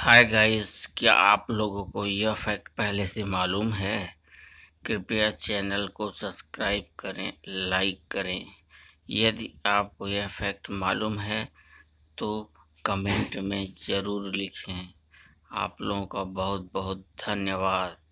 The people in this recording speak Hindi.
हाय गाइस क्या आप लोगों को यह फैक्ट पहले से मालूम है कृपया चैनल को सब्सक्राइब करें लाइक करें यदि आपको यह फैक्ट मालूम है तो कमेंट में ज़रूर लिखें आप लोगों का बहुत बहुत धन्यवाद